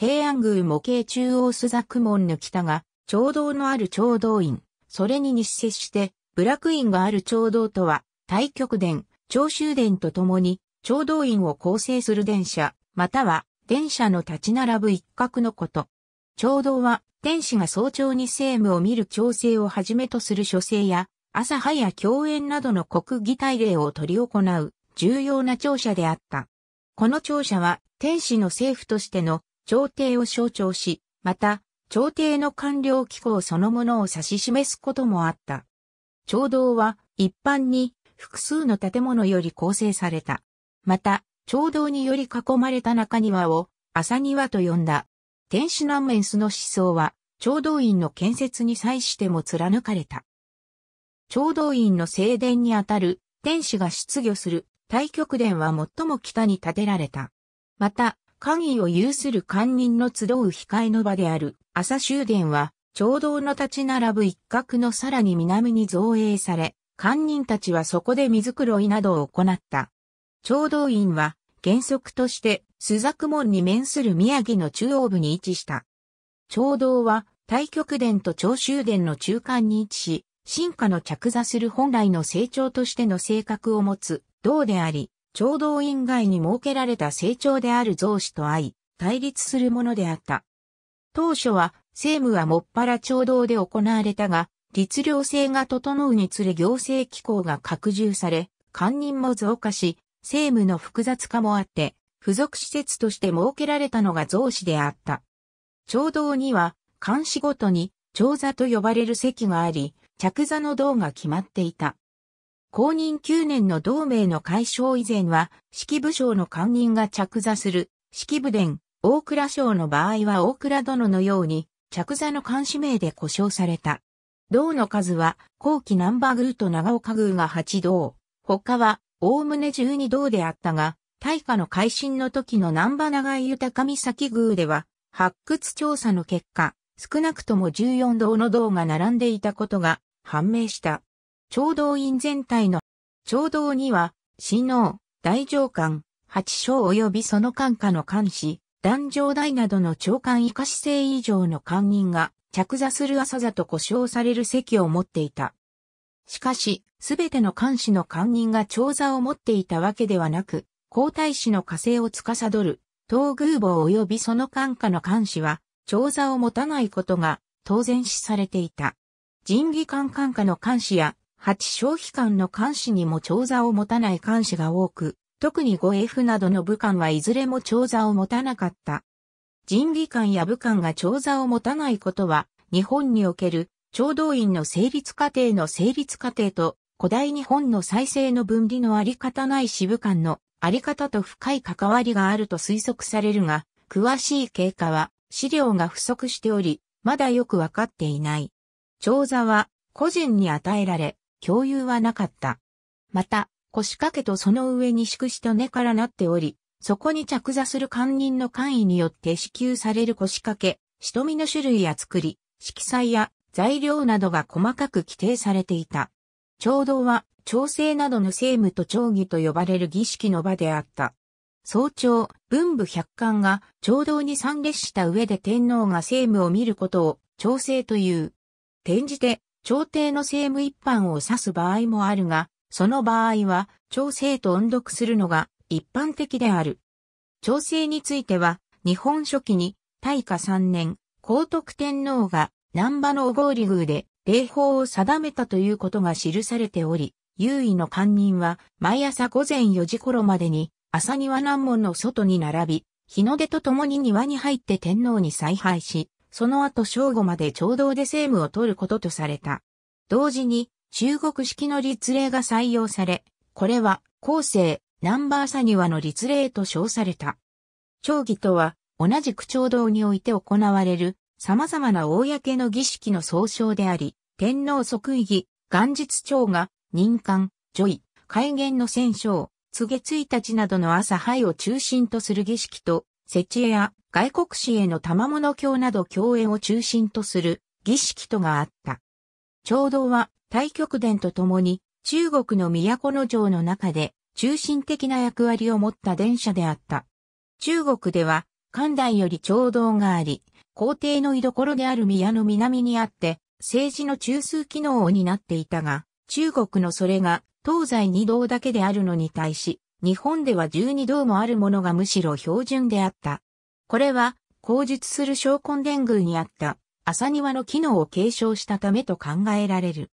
平安宮模型中央須作門の北が、町道のある町道院、それに日接して、部落院がある町道とは、太極殿、長州殿と共に、町道院を構成する電車、または、電車の立ち並ぶ一角のこと。町道は、天使が早朝に政務を見る調整をはじめとする書生や、朝早や共演などの国技大礼を執り行う、重要な庁舎であった。この庁舎は、天使の政府としての朝廷を象徴し、また、朝廷の官僚機構そのものを指し示すこともあった。朝堂は一般に複数の建物より構成された。また、朝堂により囲まれた中庭を朝庭と呼んだ。天使南面スの思想は、朝堂院の建設に際しても貫かれた。朝堂院の正殿にあたる天使が出御する大極殿は最も北に建てられた。また、官位を有する官人の集う控えの場である朝宗殿は、町道の立ち並ぶ一角のさらに南に造営され、官人たちはそこで水黒いなどを行った。町道院は原則として須作門に面する宮城の中央部に位置した。町道は太極殿と長州殿の中間に位置し、進化の着座する本来の成長としての性格を持つ道であり、聴導院外に設けられた成長である増子と会い、対立するものであった。当初は、政務はもっぱら聴導で行われたが、律令制が整うにつれ行政機構が拡充され、官人も増加し、政務の複雑化もあって、付属施設として設けられたのが増子であった。聴導には、監視ごとに、長座と呼ばれる席があり、着座の道が決まっていた。公認9年の同盟の解消以前は、式部省の官人が着座する、式部殿、大倉省の場合は大倉殿のように、着座の監視名で呼称された。銅の数は、後期ナンバーグーと長岡宮が8銅、他は、おおむね12銅であったが、大化の改新の時の南波長井豊岬宮では、発掘調査の結果、少なくとも14銅の銅が並んでいたことが判明した。長道院全体の、長道には、神王、大上官、八将及びその官下の官士、壇上大などの長官以下姿勢以上の官人が、着座する朝座と呼称される席を持っていた。しかし、すべての官士の官人が長座を持っていたわけではなく、皇太子の火星を司る、東宮坊及びその官下の官士は、長座を持たないことが当然視されていた。神義官官下の官士や八消費官の監視にも長座を持たない監視が多く、特に 5F などの武官はいずれも長座を持たなかった。人技官や武官が長座を持たないことは、日本における調道院の成立過程の成立過程と、古代日本の再生の分離のあり方ない支部官のあり方と深い関わりがあると推測されるが、詳しい経過は資料が不足しており、まだよくわかっていない。長座は個人に与えられ、共有はなかった。また、腰掛けとその上に宿子と根からなっており、そこに着座する官人の官位によって支給される腰掛け、瞳の種類や作り、色彩や材料などが細かく規定されていた。調道は、調整などの政務と調議と呼ばれる儀式の場であった。早朝、文武百官が調道に参列した上で天皇が政務を見ることを調整という。転じて、朝廷の政務一般を指す場合もあるが、その場合は、朝政と音読するのが一般的である。朝政については、日本初期に、大化3年、皇徳天皇が、南波の小郡宮で、礼法を定めたということが記されており、優位の官人は、毎朝午前4時頃までに、朝庭南門の外に並び、日の出とともに庭に入って天皇に采配し、その後正午まで朝堂で政務を取ることとされた。同時に中国式の律令が採用され、これは後世ナンバーサニワの律令と称された。朝儀とは同じく朝堂において行われる様々な公の儀式の総称であり、天皇即位儀、元日朝が、任官、女医、改元の戦勝、告月1日などの朝拝を中心とする儀式と、設置や外国史への賜物教など教演を中心とする儀式とがあった。長道は太極殿とともに中国の都の城の中で中心的な役割を持った電車であった。中国では、関大より長道があり、皇帝の居所である宮の南にあって、政治の中枢機能を担っていたが、中国のそれが東西二道だけであるのに対し、日本では12銅もあるものがむしろ標準であった。これは、口述する小根伝宮にあった朝庭の機能を継承したためと考えられる。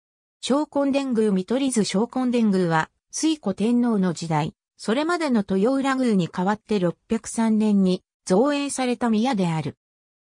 小根伝宮見取り図小根伝宮は、水古天皇の時代、それまでの豊浦宮に代わって603年に造営された宮である。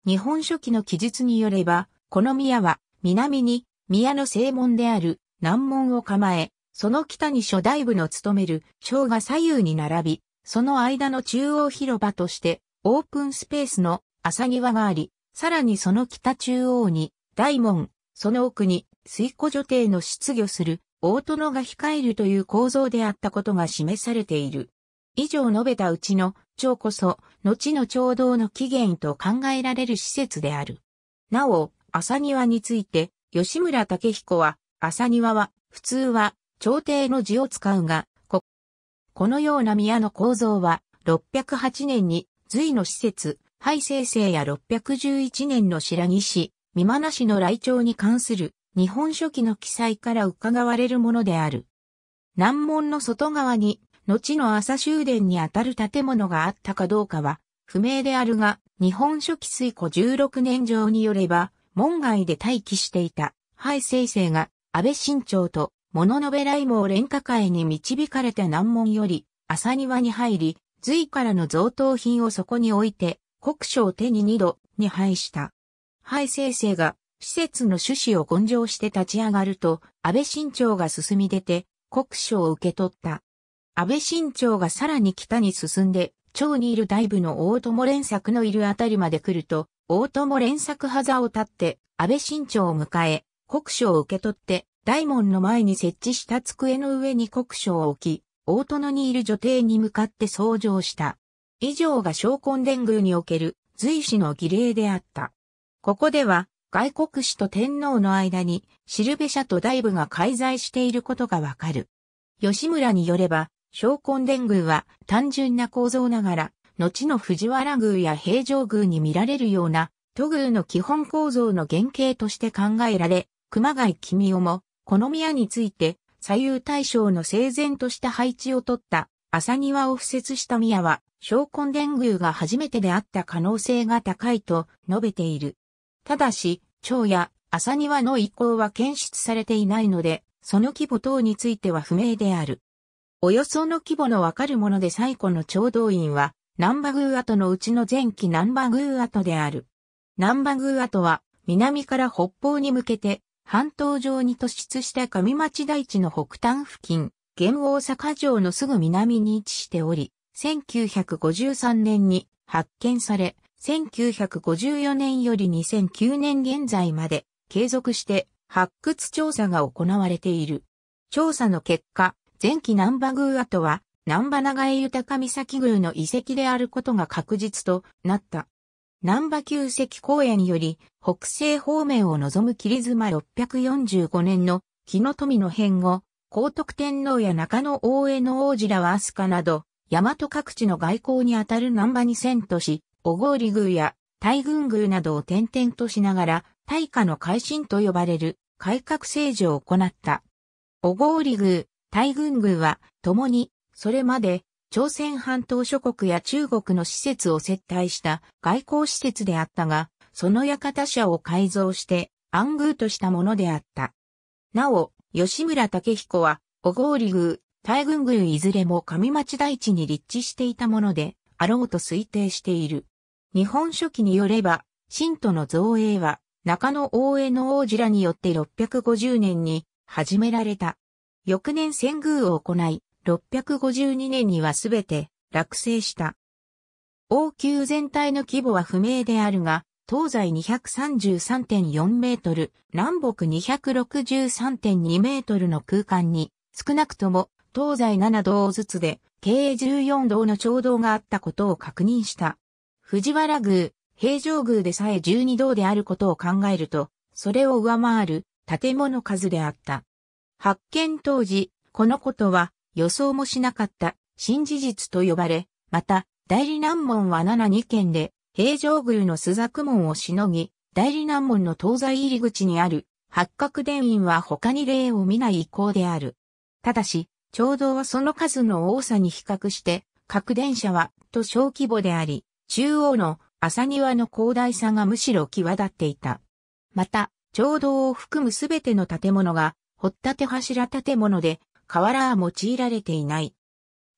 日本書紀の記述によれば、この宮は南に宮の正門である南門を構え、その北に初代部の務める章が左右に並び、その間の中央広場としてオープンスペースの朝庭があり、さらにその北中央に大門、その奥に水庫女帝の出業する大殿が控えるという構造であったことが示されている。以上述べたうちの町こそ、後の町道の起源と考えられる施設である。なお、朝庭について、吉村武彦は、朝庭は、普通は、朝廷の字を使うが、こ、このような宮の構造は、608年に、隋の施設、廃生成や611年の白木市、三間市の来庁に関する日本書紀の記載から伺われるものである。南門の外側に、後の朝終電にあたる建物があったかどうかは不明であるが、日本書紀水庫16年上によれば、門外で待機していた、廃生成が安倍新朝と物のべ来も廉価会に導かれて難問より、朝庭に入り、隋からの贈答品をそこに置いて、国書を手に二度、に拝した。廃生生が、施設の趣旨を根性して立ち上がると、安倍新朝が進み出て、国書を受け取った。安倍新朝がさらに北に進んで、町にいる大部の大友連作のいるあたりまで来ると、大友連作旗を立って、安倍新朝を迎え、国書を受け取って、大門の前に設置した机の上に国書を置き、大殿にいる女帝に向かって奏上した。以上が昇魂伝宮における随子の儀礼であった。ここでは、外国史と天皇の間に、シルベ社と大部が介在していることがわかる。吉村によれば、昇魂伝宮は単純な構造ながら、後の藤原宮や平城宮に見られるような、都宮の基本構造の原型として考えられ、熊谷君雄も、この宮について、左右対称の整然とした配置をとった朝庭を敷設した宮は、昇魂伝宮が初めてであった可能性が高いと述べている。ただし、長や朝庭の遺構は検出されていないので、その規模等については不明である。およその規模のわかるもので最古の長道院は、南波宮跡のうちの前期南波宮跡である。南波宮跡は、南から北方に向けて、半島上に突出した上町大地の北端付近、現大阪城のすぐ南に位置しており、1953年に発見され、1954年より2009年現在まで継続して発掘調査が行われている。調査の結果、前期南波宮跡は南波長江豊岬宮の遺跡であることが確実となった。南波旧跡公園より北西方面を望む霧妻645年の木の富の変後、高徳天皇や中野大江の王子らは飛鳥など、大和各地の外交にあたる南波に遷都し、小郡宮や大軍宮などを転々としながら、大化の改新と呼ばれる改革政治を行った。小郡宮、大軍宮は、共に、それまで、朝鮮半島諸国や中国の施設を接待した外交施設であったが、その館舎を改造して暗宮としたものであった。なお、吉村武彦は、小郡宮、大軍宮いずれも上町大地に立地していたもので、あろうと推定している。日本書紀によれば、信徒の造営は、中野大江の王子らによって650年に始められた。翌年遷宮を行い、652年にはすべて落成した。王宮全体の規模は不明であるが、東西233.4メートル、南北263.2メートルの空間に、少なくとも東西7道ずつで、計14道の長道があったことを確認した。藤原宮、平城宮でさえ12道であることを考えると、それを上回る建物数であった。発見当時、このことは予想もしなかった新事実と呼ばれ、また、代理南門は7、2県で、平城宮の朱雀門をしのぎ、代理南門の東西入り口にある八角殿院は他に例を見ない意向である。ただし、町道はその数の多さに比較して、各電車は、と小規模であり、中央の朝庭の広大さがむしろ際立っていた。また、町道を含むすべての建物が、掘立柱建物で、瓦は用いられていない。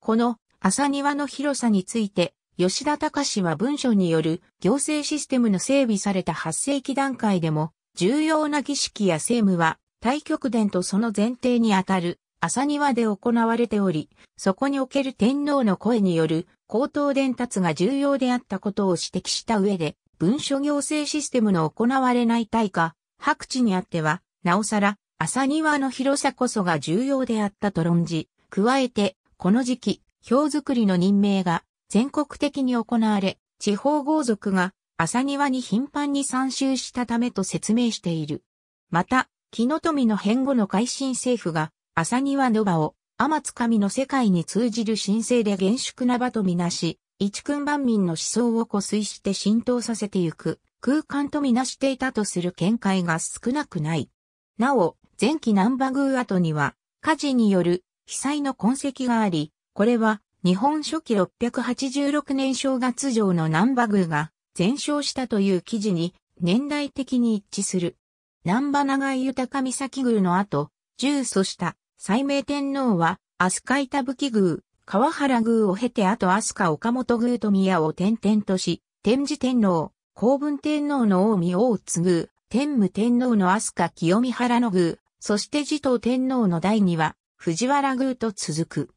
この朝庭の広さについて、吉田隆は文書による行政システムの整備された8世紀段階でも、重要な儀式や政務は、大極殿とその前提にあたる朝庭で行われており、そこにおける天皇の声による高等伝達が重要であったことを指摘した上で、文書行政システムの行われない対価、白地にあっては、なおさら朝庭の広さこそが重要であったと論じ、加えて、この時期、表作りの任命が全国的に行われ、地方豪族が朝庭に頻繁に参集したためと説明している。また、木の富の変後の改新政府が、朝庭の場を、天津神の世界に通じる神聖で厳粛な場とみなし、一君万民の思想を固推して浸透させてゆく、空間とみなしていたとする見解が少なくない。なお、前期南波宮跡には火事による被災の痕跡があり、これは日本初期686年正月城の南波宮が全焼したという記事に年代的に一致する。南波長井豊岬宮の後、重祖した西明天皇は飛鳥板吹宮、川原宮を経て後飛鳥岡本宮と宮を転々とし、天智天皇、公文天皇の近江大津宮、天武天皇の飛鳥清見原の宮、そして持統天皇の代には、藤原宮と続く。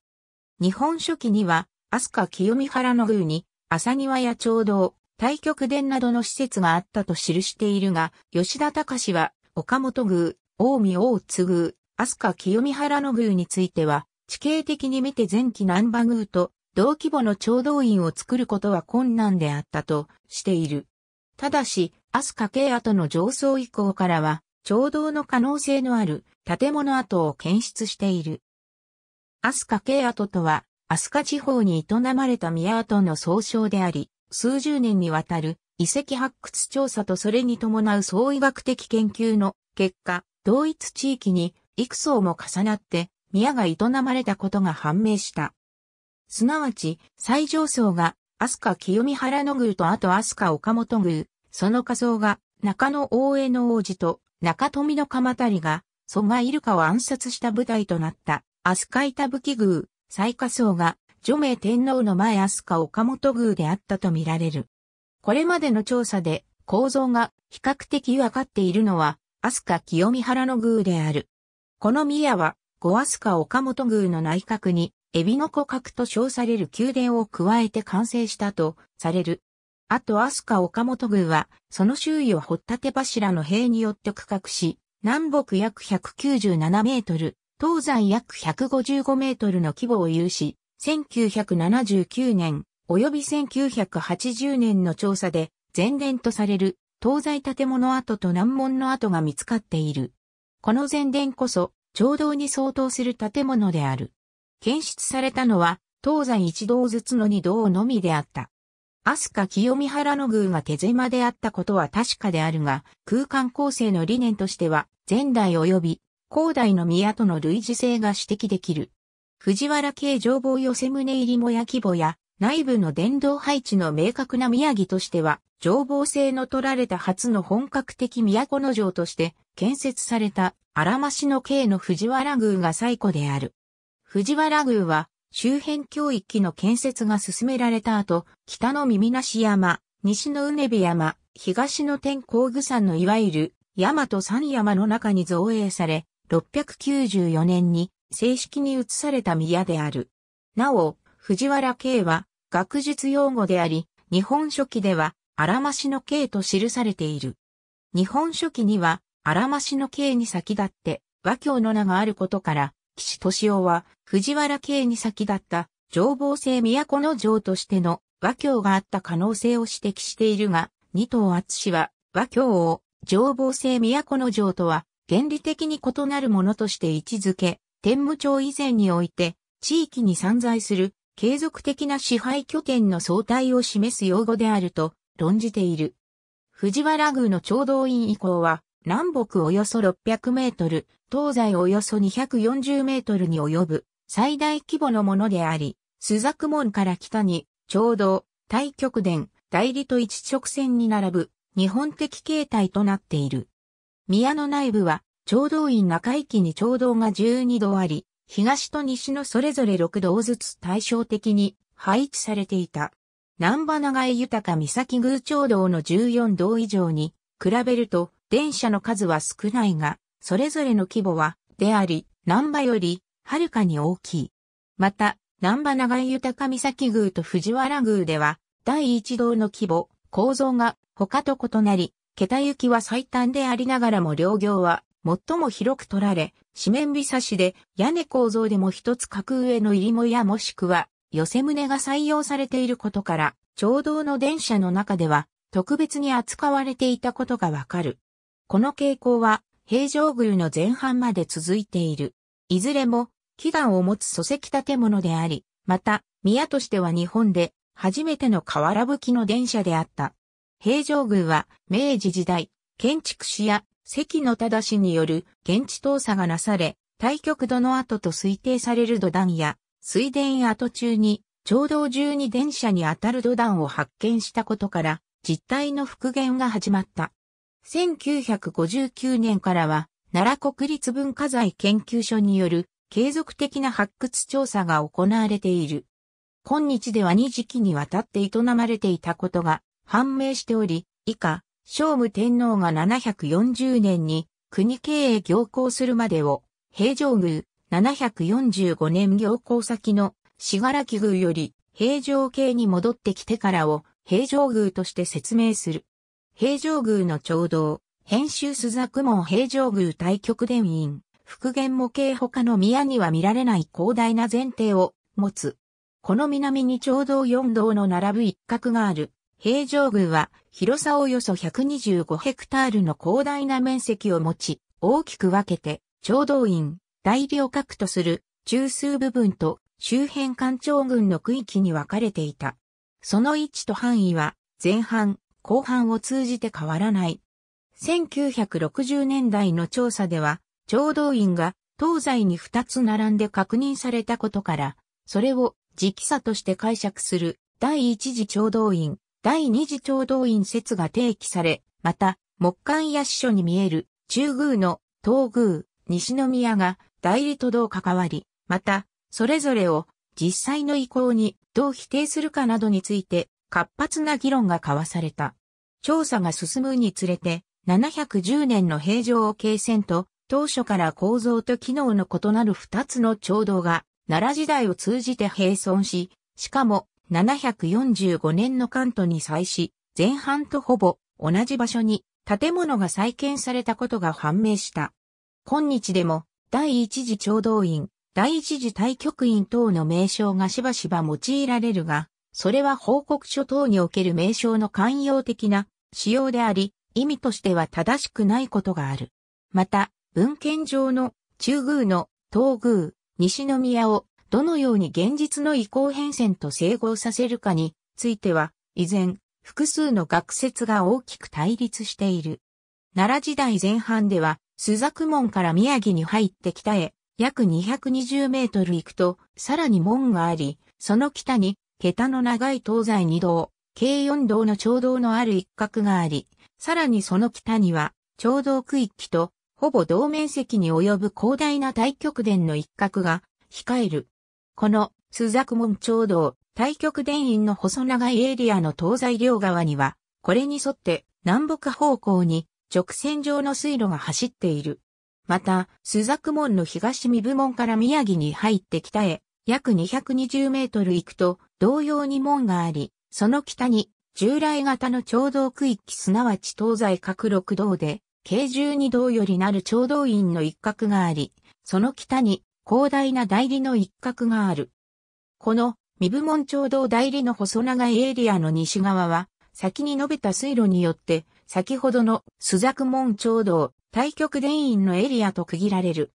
日本書紀には、飛鳥清見原の宮に、朝庭や長道、太極殿などの施設があったと記しているが、吉田隆は、岡本宮、近江大津宮、飛鳥清見原の宮については、地形的に見て前期南波宮と同規模の調道院を作ることは困難であったとしている。ただし、飛鳥系跡の上層以降からは、町道の可能性のある建物跡を検出している。アスカ系跡とは、アスカ地方に営まれた宮跡の総称であり、数十年にわたる遺跡発掘調査とそれに伴う総医学的研究の結果、同一地域に幾層も重なって宮が営まれたことが判明した。すなわち、最上層が飛鳥清見原野宮とあと飛鳥岡本宮、その下層が中野大江の王子と中富の鎌足りが、蘇我イルカを暗殺した舞台となった、飛鳥板器宮、最下層が、除名天皇の前飛鳥岡本宮であったとみられる。これまでの調査で、構造が比較的分かっているのは、飛鳥清見原の宮である。この宮は、五飛鳥岡本宮の内閣に、エビの子閣と称される宮殿を加えて完成したとされるあとアスカ岡本宮は、その周囲を掘立柱の塀によって区画し、南北約197メートル、東西約155メートルの規模を有し、1979年、及び1980年の調査で、前殿とされる、東西建物跡と南門の跡が見つかっている。この前殿こそ、長道に相当する建物である。検出されたのは、東西一道ずつの二道のみであった。飛鳥清見原の宮が手狭であったことは確かであるが、空間構成の理念としては、前代及び、後代の宮との類似性が指摘できる。藤原系情報寄せ胸入りもや規模や、内部の電動配置の明確な宮城としては、情報性の取られた初の本格的都の城として建設された、荒増の系の藤原宮が最古である。藤原宮は、周辺教育の建設が進められた後、北の耳なし山、西のうねび山、東の天光具山のいわゆる山と三山の中に造営され、694年に正式に移された宮である。なお、藤原慶は学術用語であり、日本書紀では、荒ましの慶と記されている。日本書紀には、荒ましの慶に先立って、和教の名があることから、岸敏夫は、藤原慶に先立った、情報制都の城としての和教があった可能性を指摘しているが、二藤厚氏は、和教を、情報制都の城とは、原理的に異なるものとして位置づけ、天武町以前において、地域に散在する、継続的な支配拠点の相対を示す用語であると、論じている。藤原宮の調道院以降は、南北およそ600メートル、東西およそ240メートルに及ぶ最大規模のものであり、朱雀門から北に、長道、大極殿、代理と一直線に並ぶ日本的形態となっている。宮の内部は、長道院中駅に長道が12度あり、東と西のそれぞれ6道ずつ対照的に配置されていた。南波長江豊岬宮長道の14道以上に比べると電車の数は少ないが、それぞれの規模は、であり、南波より、はるかに大きい。また、南波長井豊岬宮と藤原宮では、第一堂の規模、構造が他と異なり、桁行きは最短でありながらも両行は最も広く取られ、四面美差しで屋根構造でも一つ格上の入りもやもしくは寄せ胸が採用されていることから、長道の電車の中では特別に扱われていたことがわかる。この傾向は平城宮の前半まで続いている。いずれも、祈願を持つ礎石建物であり、また、宮としては日本で、初めての瓦葺きの電車であった。平城宮は、明治時代、建築士や関野忠氏による現地調査がなされ、対極土の跡と推定される土壇や、水田跡中に、ちょうど中に電車にあたる土壇を発見したことから、実態の復元が始まった。1959年からは、奈良国立文化財研究所による継続的な発掘調査が行われている。今日では2時期にわたって営まれていたことが判明しており、以下、聖武天皇が740年に国経営行行するまでを、平城宮745年行行先の死柄木宮より平城系に戻ってきてからを平城宮として説明する。平城宮の長道、編集朱雀門平城宮対極殿院、復元模型他の宮には見られない広大な前提を持つ。この南に長道四道の並ぶ一角がある。平城宮は広さおよそ125ヘクタールの広大な面積を持ち、大きく分けて、長道院、大量角とする中枢部分と周辺官庁群の区域に分かれていた。その位置と範囲は前半後半を通じて変わらない。1960年代の調査では、聴導員が東西に2つ並んで確認されたことから、それを直差として解釈する第一次聴導員、第二次聴導員説が提起され、また、木簡や司書に見える中宮の東宮、西宮が代理とどう関わり、また、それぞれを実際の意向にどう否定するかなどについて活発な議論が交わされた。調査が進むにつれて、710年の平城形成と、当初から構造と機能の異なる二つの町道が、奈良時代を通じて並存し、しかも、745年の関東に際し、前半とほぼ同じ場所に建物が再建されたことが判明した。今日でも、第一次調道院、第一次対局院等の名称がしばしば用いられるが、それは報告書等における名称の慣用的な使用であり、意味としては正しくないことがある。また、文献上の中宮の東宮、西宮をどのように現実の移行変遷と整合させるかについては、依然、複数の学説が大きく対立している。奈良時代前半では、須作門から宮城に入って北へ、約220メートル行くと、さらに門があり、その北に桁の長い東西二道、計四道の町道のある一角があり、さらにその北には、町道区域と、ほぼ同面積に及ぶ広大な大極殿の一角が、控える。この、須モ門町道、大極殿院の細長いエリアの東西両側には、これに沿って南北方向に直線上の水路が走っている。また、クモンの東三部門から宮城に入って北へ、約220メートル行くと同様に門があり、その北に従来型の町道区域すなわち東西各六道で、軽十二道よりなる町道院の一角があり、その北に広大な代理の一角がある。この身部門町道代理の細長いエリアの西側は、先に述べた水路によって、先ほどの須作門町道、対極伝院のエリアと区切られる。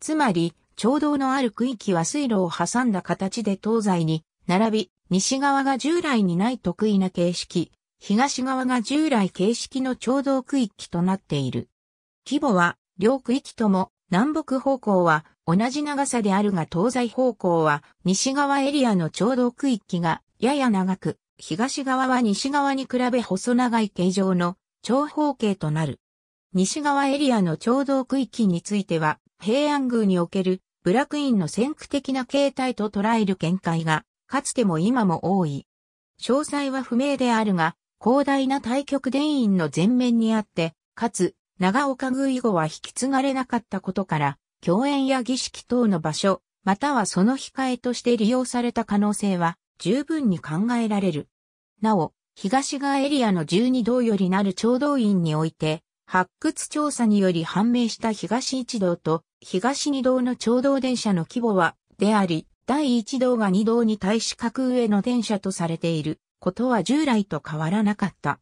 つまり、町道のある区域は水路を挟んだ形で東西に並び、西側が従来にない得意な形式、東側が従来形式の町道区域となっている。規模は両区域とも南北方向は同じ長さであるが東西方向は西側エリアの町道区域がやや長く、東側は西側に比べ細長い形状の長方形となる。西側エリアの町道区域については、平安宮におけるブラックインの先駆的な形態と捉える見解が、かつても今も多い。詳細は不明であるが、広大な対極電院の前面にあって、かつ、長岡宮以後は引き継がれなかったことから、共演や儀式等の場所、またはその控えとして利用された可能性は十分に考えられる。なお、東側エリアの十二道よりなる長道院において、発掘調査により判明した東一道と東二道の超道電車の規模は、であり、第一道が二道に対し格上の電車とされていることは従来と変わらなかった。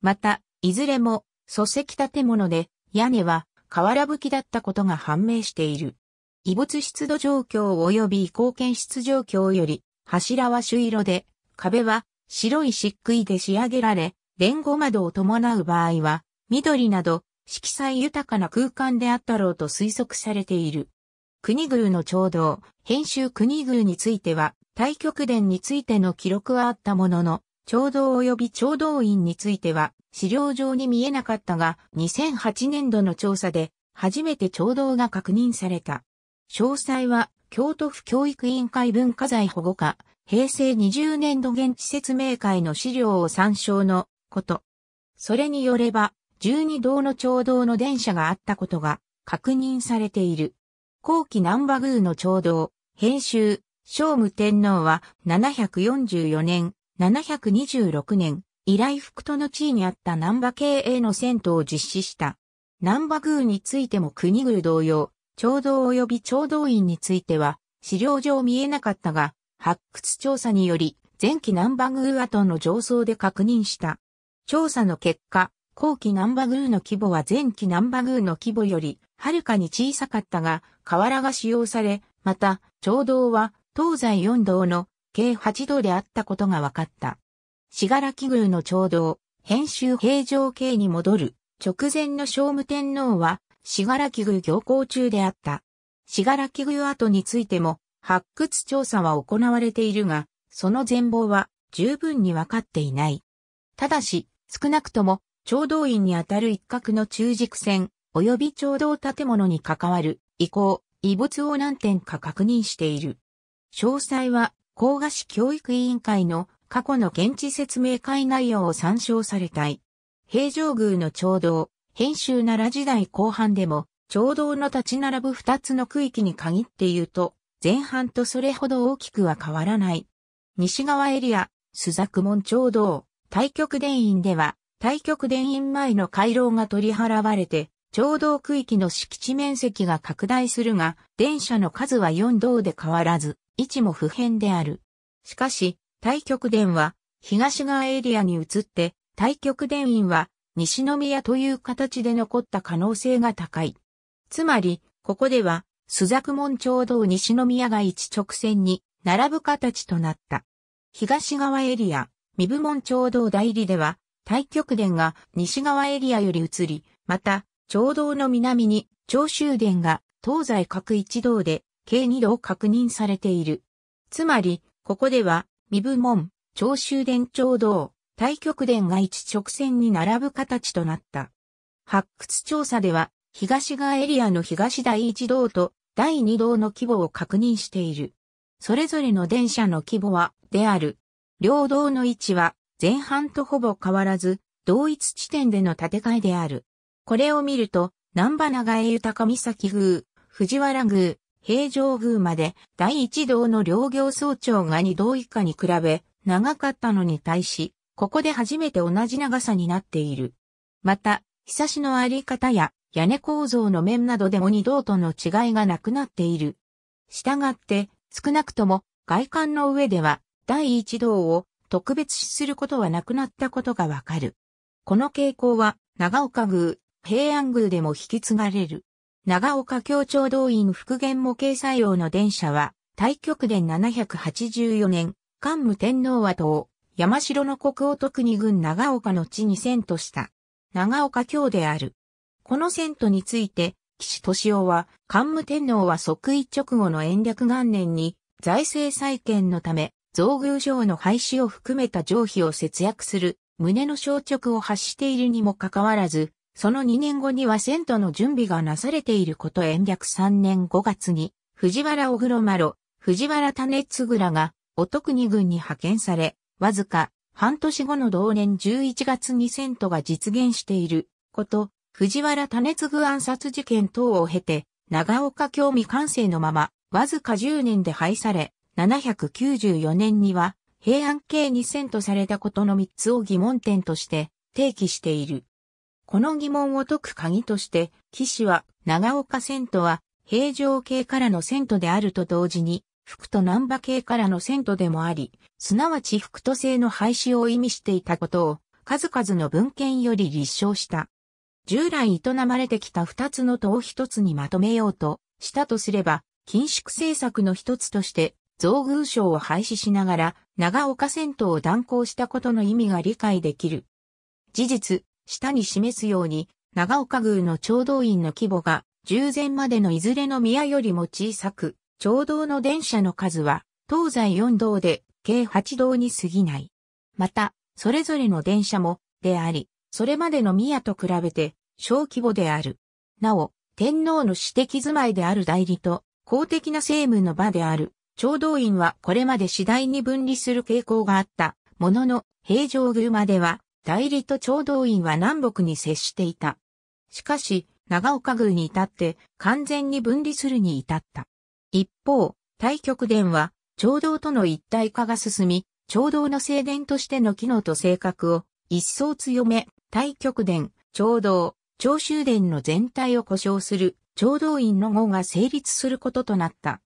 また、いずれも、礎石建物で、屋根は瓦吹きだったことが判明している。異物湿度状況及び移行検出状況より、柱は朱色で、壁は白い漆喰で仕上げられ、連合窓を伴う場合は、緑など色彩豊かな空間であったろうと推測されている。国宮の長道、編集国宮については、太極殿についての記録はあったものの、長道及び長道院については、資料上に見えなかったが、2008年度の調査で、初めて長道が確認された。詳細は、京都府教育委員会文化財保護課、平成20年度現地説明会の資料を参照のこと。それによれば、12道の町道の電車があったことが確認されている。後期南波宮の町道、編集、聖武天皇は744年、726年、以来福都の地位にあった南波経営の戦闘を実施した。南波宮についても国宮同様、町道及び町道院については、資料上見えなかったが、発掘調査により、前期南波宮跡の上層で確認した。調査の結果、後期南波宮の規模は前期南波宮の規模より、はるかに小さかったが、瓦が使用され、また、長道は、東西四道の、計8度であったことが分かった。しがらき宮の長道、編集平常系に戻る、直前の聖武天皇は、しがらき宮行幸中であった。しがらき宮跡についても、発掘調査は行われているが、その全貌は十分に分かっていない。ただし、少なくとも聴導院にあたる一角の中軸線、及び聴導建物に関わる遺構、遺物を何点か確認している。詳細は、甲賀市教育委員会の過去の現地説明会内容を参照されたい。平城宮の聴導、編集奈良時代後半でも、聴導の立ち並ぶ二つの区域に限って言うと、前半とそれほど大きくは変わらない。西側エリア、須作門聴導、対極殿院では、対極電員前の回廊が取り払われて、聴導区域の敷地面積が拡大するが、電車の数は4道で変わらず、位置も不変である。しかし、対極電は、東側エリアに移って、対極電員は、西宮という形で残った可能性が高い。つまり、ここでは、須作門町道西宮が一直線に並ぶ形となった。東側エリア、三部門町道代理では、太極殿が西側エリアより移り、また、長道の南に長州殿が東西各一道で計二道確認されている。つまり、ここでは、身部門、長州殿長道、太極殿が一直線に並ぶ形となった。発掘調査では、東側エリアの東第一道と第二道の規模を確認している。それぞれの電車の規模は、である。両道の位置は、前半とほぼ変わらず、同一地点での建て替えである。これを見ると、南波長江豊岬宮、藤原宮、平城宮まで第一道の両行総長が二道以下に比べ長かったのに対し、ここで初めて同じ長さになっている。また、久しのあり方や屋根構造の面などでも二道との違いがなくなっている。したがって、少なくとも外観の上では第一道を特別視することはなくなったことがわかる。この傾向は、長岡宮、平安宮でも引き継がれる。長岡協調動員復元模型採用の電車は、大極殿784年、桓武天皇は党、山城の国王特に軍長岡の地に遷都した。長岡京である。この遷都について、岸敏夫は、桓武天皇は即位直後の延暦元年に、財政再建のため、造宮城の廃止を含めた上費を節約する旨の消直を発しているにもかかわらず、その2年後には遷都の準備がなされていること延暦3年5月に、藤原小黒ロ、藤原種津らが、お徳に軍に派遣され、わずか半年後の同年11月に遷都が実現していること、藤原種継暗殺事件等を経て、長岡興味完成のまま、わずか10年で廃され、794年には平安系2000とされたことの3つを疑問点として提起している。この疑問を解く鍵として、騎士は長岡遷都は平城系からの遷都であると同時に、福と南波系からの遷都でもあり、すなわち福都制の廃止を意味していたことを、数々の文献より立証した。従来営まれてきた二つの党を一つにまとめようとしたとすれば、緊縮政策の一つとして、造宮省を廃止しながら長岡戦闘を断行したことの意味が理解できる。事実、下に示すように、長岡宮の調道院の規模が従前までのいずれの宮よりも小さく、調道の電車の数は東西4道で計8道に過ぎない。また、それぞれの電車も、であり、それまでの宮と比べて小規模である。なお、天皇の私的住まいである代理と、公的な政務の場である聴道院はこれまで次第に分離する傾向があった。ものの、平城宮までは、代理と聴道院は南北に接していた。しかし、長岡宮に至って完全に分離するに至った。一方、大極殿は、聴道との一体化が進み、聴道の正殿としての機能と性格を一層強め、大極殿、聴道、長州殿の全体を故障する、聴道院の号が成立することとなった。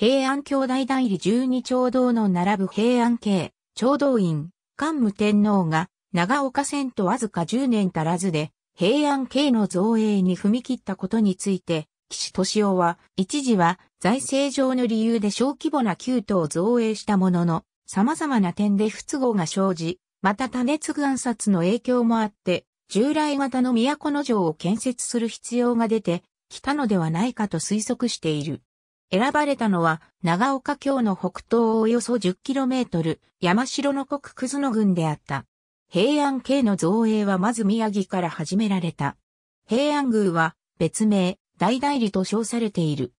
平安兄弟代理十二丁道の並ぶ平安系、長道院、桓武天皇が、長岡戦とわずか10年足らずで、平安系の造営に踏み切ったことについて、岸敏夫は、一時は財政上の理由で小規模な旧都を造営したものの、様々な点で不都合が生じ、また種継ぐ暗殺の影響もあって、従来型の都の城を建設する必要が出てきたのではないかと推測している。選ばれたのは、長岡京の北東およそ 10km、山城の国葛野郡であった。平安系の造営はまず宮城から始められた。平安宮は別名、大代理と称されている。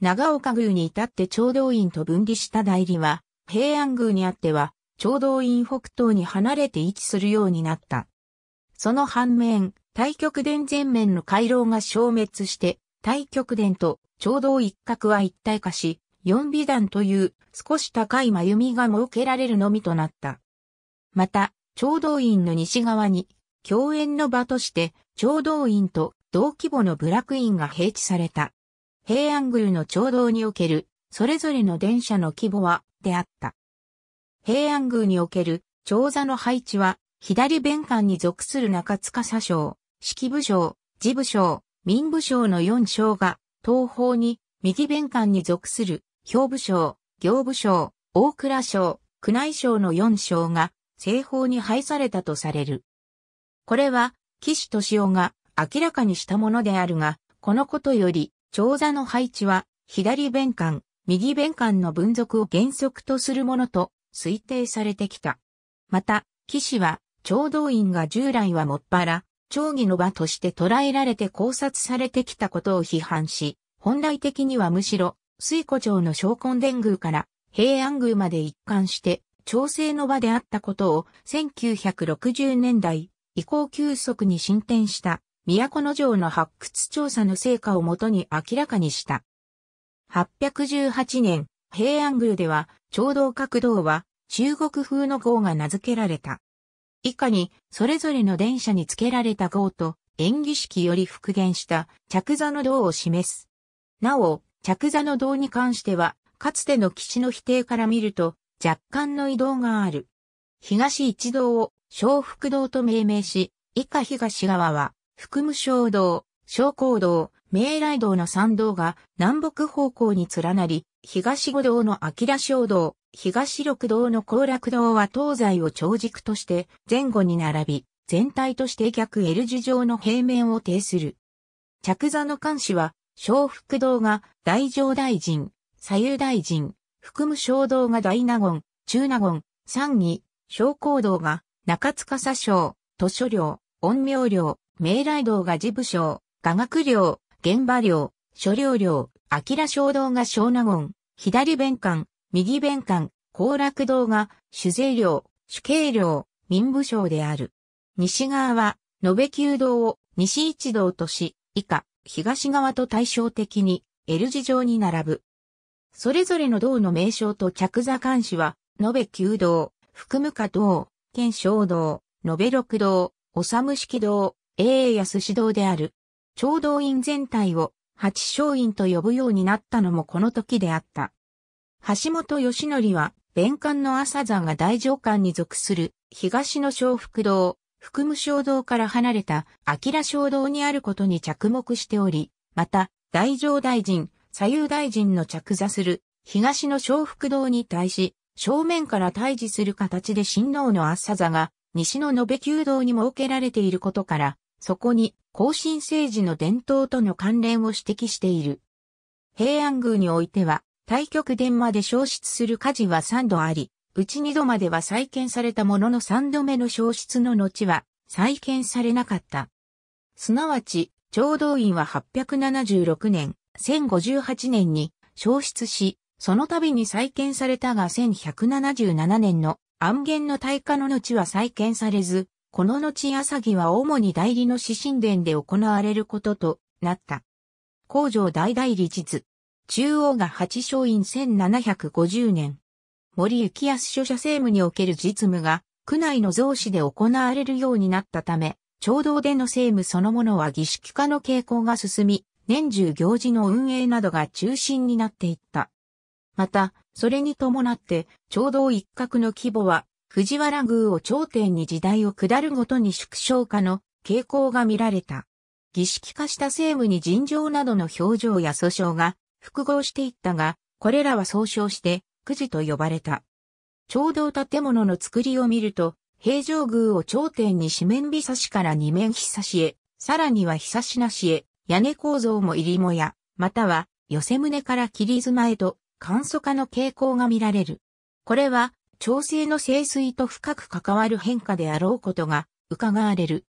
長岡宮に至って長道院と分離した代理は、平安宮にあっては、長道院北東に離れて位置するようになった。その反面、対極殿前面の回廊が消滅して、対極殿と長道一角は一体化し、四美段という少し高い眉みが設けられるのみとなった。また、長道院の西側に、共演の場として、長道院と同規模の部落院が併置された。平安宮の長道における、それぞれの電車の規模は、であった。平安宮における、長座の配置は、左弁官に属する中塚左将、式部将、事部将、民部省の四省が、東方に、右弁官に属する、兵部省、行部省、大倉省、宮内省の四省が、西方に配されたとされる。これは、岸敏夫が明らかにしたものであるが、このことより、長座の配置は、左弁官、右弁官の分属を原則とするものと推定されてきた。また、騎士は、長動員が従来はもっぱら、町議の場として捉えられて考察されてきたことを批判し、本来的にはむしろ、水古町の昇魂殿宮から平安宮まで一貫して、調整の場であったことを1960年代以降急速に進展した都城の発掘調査の成果をもとに明らかにした。818年、平安宮では、聴道角道は中国風の号が名付けられた。以下に、それぞれの電車に付けられた号と、演技式より復元した着座の道を示す。なお、着座の道に関しては、かつての基地の否定から見ると、若干の移動がある。東一堂を小福堂と命名し、以下東側は、福武小道、小高道、明来道の三道が南北方向に連なり、東五道の明小道、東六道の高楽道は東西を長軸として前後に並び、全体として逆 L 字状の平面を呈する。着座の監視は、小福道が大乗大臣、左右大臣、福む小道が大納言、中納言、三義、小高道が中塚佐省、図書領、音明領、明来道が事部省、雅楽領、現場領、書領領、明小道が小納言、左弁官、右弁官、高楽堂が主税領、主計領、民部省である。西側は、延べ旧道を西一道とし、以下、東側と対照的に L 字状に並ぶ。それぞれの道の名称と着座監視は、延べ旧道、福務下道、県小道、延べ六道、む式道、英安市道である。長道院全体を八省院と呼ぶようになったのもこの時であった。橋本義則は、弁官の朝座が大上官に属する、東の小福堂、福務小堂から離れた、明小堂にあることに着目しており、また、大上大臣、左右大臣の着座する、東の小福堂に対し、正面から対峙する形で新郎の朝座が、西の延べ宮堂に設けられていることから、そこに、後進政治の伝統との関連を指摘している。平安宮においては、対極電まで消失する火事は3度あり、うち2度までは再建されたものの3度目の消失の後は再建されなかった。すなわち、聴導院は876年、1058年に消失し、その度に再建されたが1177年の暗源の大火の後は再建されず、この後朝木は主に代理の指針殿で行われることとなった。工場大代理実。中央が八松院1750年。森幸康書社政務における実務が、区内の増資で行われるようになったため、町道での政務そのものは儀式化の傾向が進み、年中行事の運営などが中心になっていった。また、それに伴って、町道一角の規模は、藤原宮を頂点に時代を下るごとに縮小化の傾向が見られた。儀式化した政務に尋常などの表情や訴訟が複合していったが、これらは総称して、くじと呼ばれた。長道建物の作りを見ると、平城宮を頂点に四面日差しから二面日差しへ、さらには日差しなしへ、屋根構造も入りもや、または、寄せ胸から切妻へと、簡素化の傾向が見られる。これは、調整の清水と深く関わる変化であろうことが、伺われる。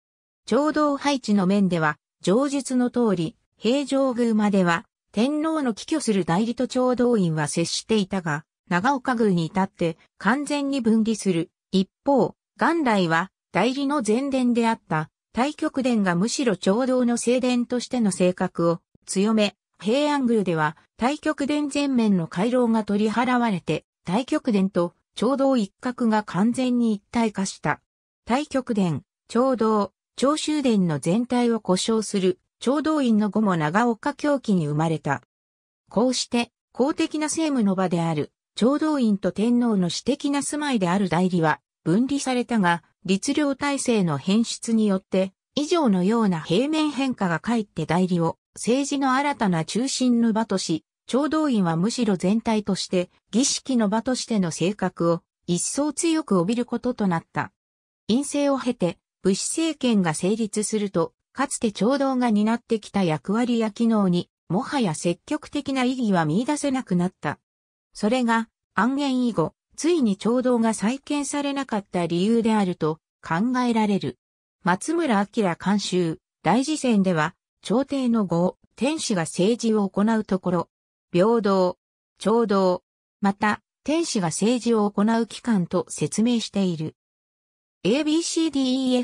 長道配置の面では、上述の通り、平城宮までは、天皇の寄居する代理と庁動員は接していたが、長岡宮に至って完全に分離する。一方、元来は代理の前殿であった大極殿がむしろ長道の正殿としての性格を強め、平安宮では大極殿全面の回廊が取り払われて、大極殿と長道一角が完全に一体化した。大極殿、長道、長州殿の全体を故障する長道院の後も長岡狂気に生まれた。こうして、公的な政務の場である、長道院と天皇の私的な住まいである代理は、分離されたが、律令体制の変質によって、以上のような平面変化がかえって代理を政治の新たな中心の場とし、長道院はむしろ全体として儀式の場としての性格を一層強く帯びることとなった。陰性を経て、武士政権が成立すると、かつて聴導が担ってきた役割や機能に、もはや積極的な意義は見出せなくなった。それが、暗言以後、ついに聴導が再建されなかった理由であると考えられる。松村明監修、大事戦では、朝廷の後、天使が政治を行うところ、平等、聴導、また、天使が政治を行う機関と説明している。ABCDEFGHIJKL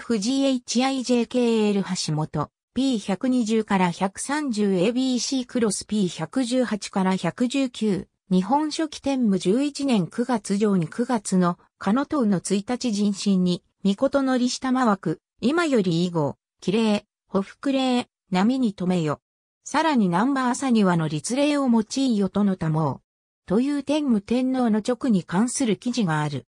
橋本 P120 から 130ABC クロス P118 から119日本書期天武11年9月上に9月のカノトウの1日人心にとのり下まわく今より以後綺麗ほふくれ波に止めよさらにナンバー朝にはの立令を用いよとのたもうという天武天皇の直に関する記事がある。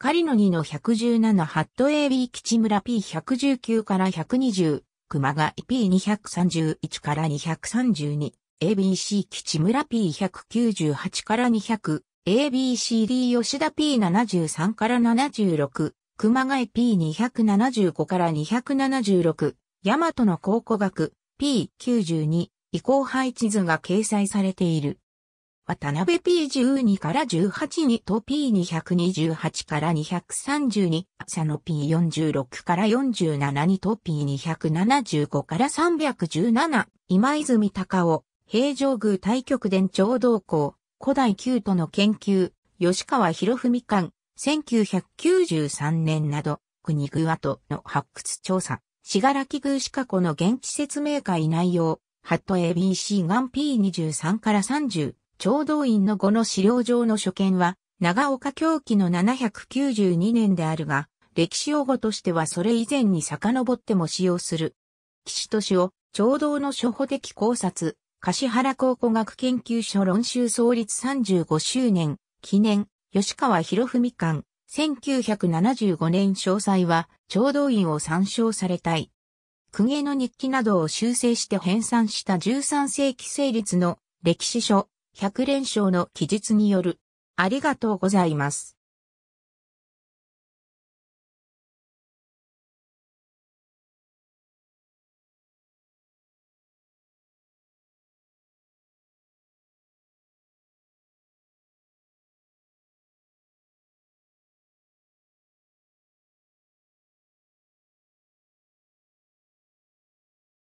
カリノ2の117ハット AB 吉村 P119 から120、熊谷 P231 から232、ABC 吉村 P198 から200、ABCD 吉田 P73 から76、熊谷 P275 から276、大和の考古学 P92 移行配置図が掲載されている。渡辺 P12 から18に、と P228 から232、佐野 P46 から47に、と P275 から317、今泉隆夫、平城宮対局伝長同行、古代旧都の研究、吉川博文館、1993年など、国具跡の発掘調査、しがらき宮歯科の現地説明会内容、ハット ABC が P23 から30、長道院の後の資料上の所見は、長岡狂気の792年であるが、歴史用語としてはそれ以前に遡っても使用する。岸市夫、長道の初歩的考察、柏原考古学研究所論集創立35周年、記念、吉川博文館、1975年詳細は、長道院を参照されたい。公家の日記などを修正して編纂した13世紀成立の歴史書、100連勝の記述による。ありがとうございます。